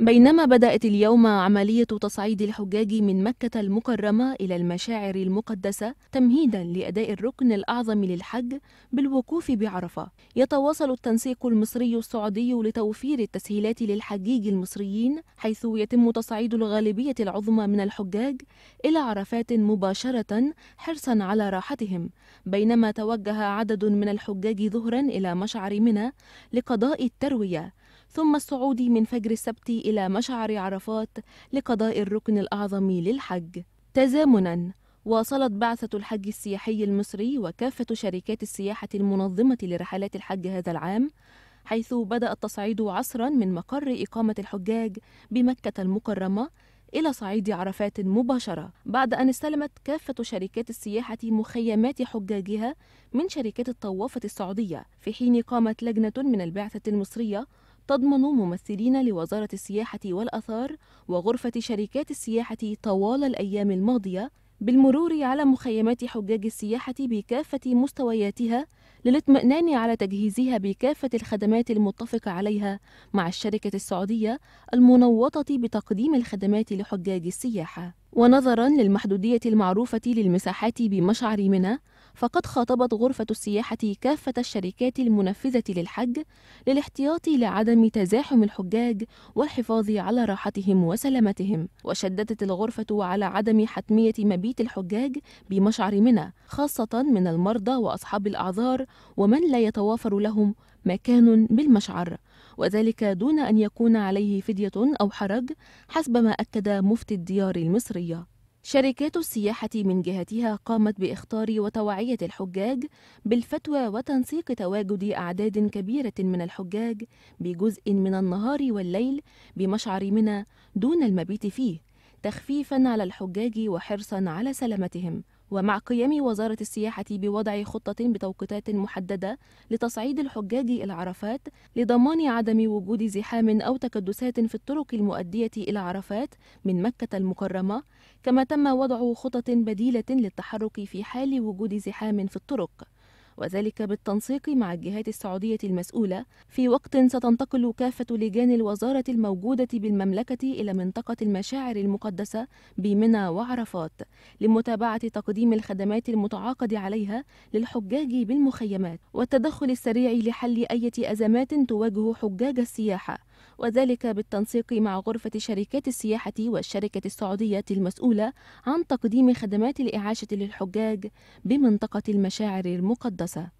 بينما بدأت اليوم عملية تصعيد الحجاج من مكة المكرمة إلى المشاعر المقدسة تمهيدا لأداء الركن الأعظم للحج بالوقوف بعرفة يتواصل التنسيق المصري السعودي لتوفير التسهيلات للحجيج المصريين حيث يتم تصعيد الغالبية العظمى من الحجاج إلى عرفات مباشرة حرصا على راحتهم بينما توجه عدد من الحجاج ظهرا إلى مشعر منى لقضاء التروية ثم الصعود من فجر السبت إلى مشعر عرفات لقضاء الركن الأعظم للحج تزامنا واصلت بعثة الحج السياحي المصري وكافة شركات السياحة المنظمة لرحلات الحج هذا العام حيث بدأ التصعيد عصرا من مقر إقامة الحجاج بمكة المكرمة إلى صعيد عرفات مباشرة بعد أن استلمت كافة شركات السياحة مخيمات حجاجها من شركات الطوافة السعودية في حين قامت لجنة من البعثة المصرية تضمن ممثلين لوزارة السياحة والآثار وغرفة شركات السياحة طوال الأيام الماضية بالمرور على مخيمات حجاج السياحة بكافة مستوياتها للاطمئنان على تجهيزها بكافة الخدمات المتفق عليها مع الشركة السعودية المنوطة بتقديم الخدمات لحجاج السياحة ونظرا للمحدودية المعروفة للمساحات بمشعر منى فقد خاطبت غرفة السياحة كافة الشركات المنفذة للحج للاحتياط لعدم تزاحم الحجاج والحفاظ على راحتهم وسلامتهم وشددت الغرفة على عدم حتمية مبيت الحجاج بمشعر منى خاصة من المرضى وأصحاب الأعذار ومن لا يتوافر لهم مكان بالمشعر وذلك دون أن يكون عليه فدية أو حرج حسب ما أكد مفتي الديار المصرية شركات السياحة من جهتها قامت بإخطار وتوعية الحجاج بالفتوى وتنسيق تواجد أعداد كبيرة من الحجاج بجزء من النهار والليل بمشعر منى دون المبيت فيه تخفيفا على الحجاج وحرصا على سلامتهم ومع قيام وزارة السياحة بوضع خطة بتوقيتات محددة لتصعيد الحجاج إلى عرفات لضمان عدم وجود زحام أو تكدسات في الطرق المؤدية إلى عرفات من مكة المكرمة، كما تم وضع خطط بديلة للتحرك في حال وجود زحام في الطرق. وذلك بالتنسيق مع الجهات السعودية المسؤولة في وقت ستنتقل كافة لجان الوزارة الموجودة بالمملكة إلى منطقة المشاعر المقدسة بمنى وعرفات لمتابعة تقديم الخدمات المتعاقد عليها للحجاج بالمخيمات والتدخل السريع لحل أي أزمات تواجه حجاج السياحة وذلك بالتنسيق مع غرفة شركات السياحة والشركة السعودية المسؤولة عن تقديم خدمات الإعاشة للحجاج بمنطقة المشاعر المقدسة